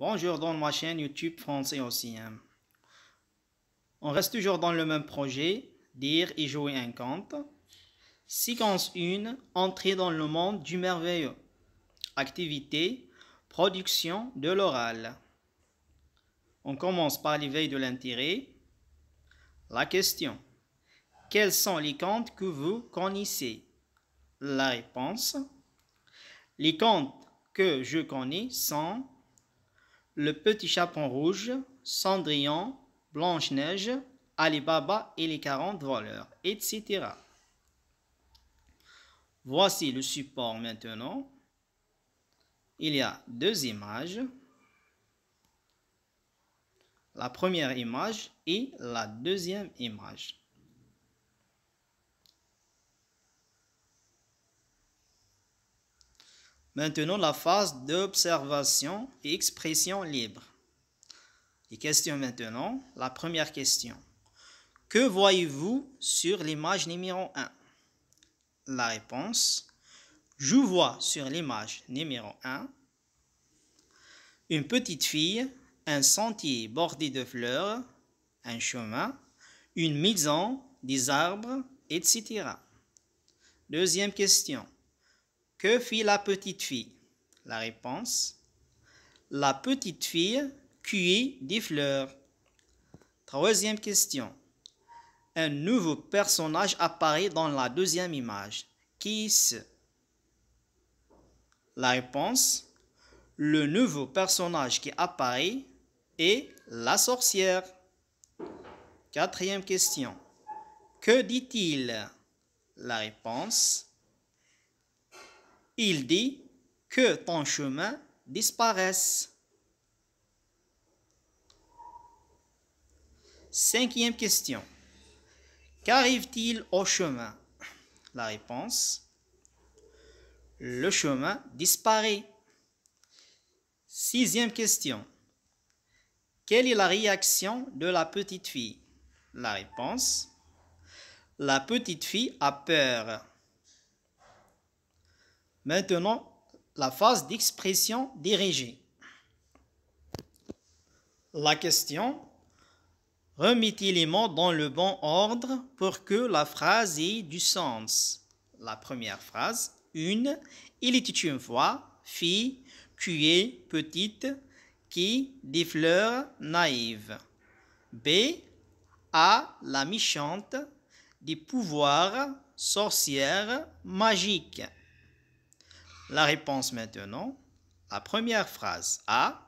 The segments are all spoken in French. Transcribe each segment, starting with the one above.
Bonjour dans ma chaîne YouTube français aussi. Hein. On reste toujours dans le même projet, dire et jouer un conte. Séquence 1, entrer dans le monde du merveilleux. Activité, production de l'oral. On commence par l'éveil de l'intérêt. La question. Quels sont les contes que vous connaissez La réponse. Les contes que je connais sont le Petit Chapon Rouge, Cendrillon, Blanche-Neige, Alibaba et les 40 voleurs, etc. Voici le support maintenant. Il y a deux images. La première image et la deuxième image. Maintenant, la phase d'observation et expression libre. Les questions maintenant. La première question. Que voyez-vous sur l'image numéro 1 La réponse. Je vois sur l'image numéro 1 une petite fille, un sentier bordé de fleurs, un chemin, une maison, des arbres, etc. Deuxième question. Que fit la petite fille La réponse La petite fille cuit des fleurs. Troisième question. Un nouveau personnage apparaît dans la deuxième image. Qui est-ce La réponse Le nouveau personnage qui apparaît est la sorcière. Quatrième question. Que dit-il La réponse il dit que ton chemin disparaisse. Cinquième question. Qu'arrive-t-il au chemin La réponse. Le chemin disparaît. Sixième question. Quelle est la réaction de la petite fille La réponse. La petite fille a peur. Maintenant, la phase d'expression dirigée. La question Remettez les mots dans le bon ordre pour que la phrase ait du sens. La première phrase, une, il est une fois, fille, tu petite, qui, des fleurs naïves. B, A. la méchante, des pouvoirs, sorcières, magiques. La réponse maintenant. La première phrase A.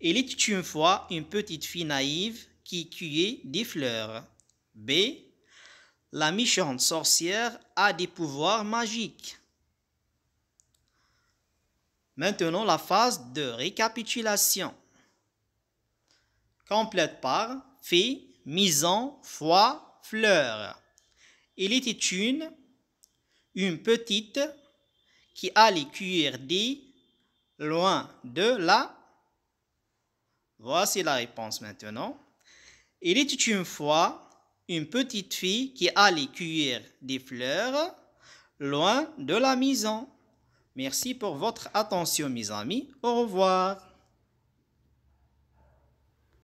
Il était une fois une petite fille naïve qui cueillait des fleurs. B. La méchante sorcière a des pouvoirs magiques. Maintenant la phase de récapitulation. Complète par fille, en, fois, fleur. Il était une, une petite qui a les des... loin de la... Voici la réponse maintenant. Il est une fois une petite fille qui allait cuire des fleurs loin de la maison. Merci pour votre attention, mes amis. Au revoir.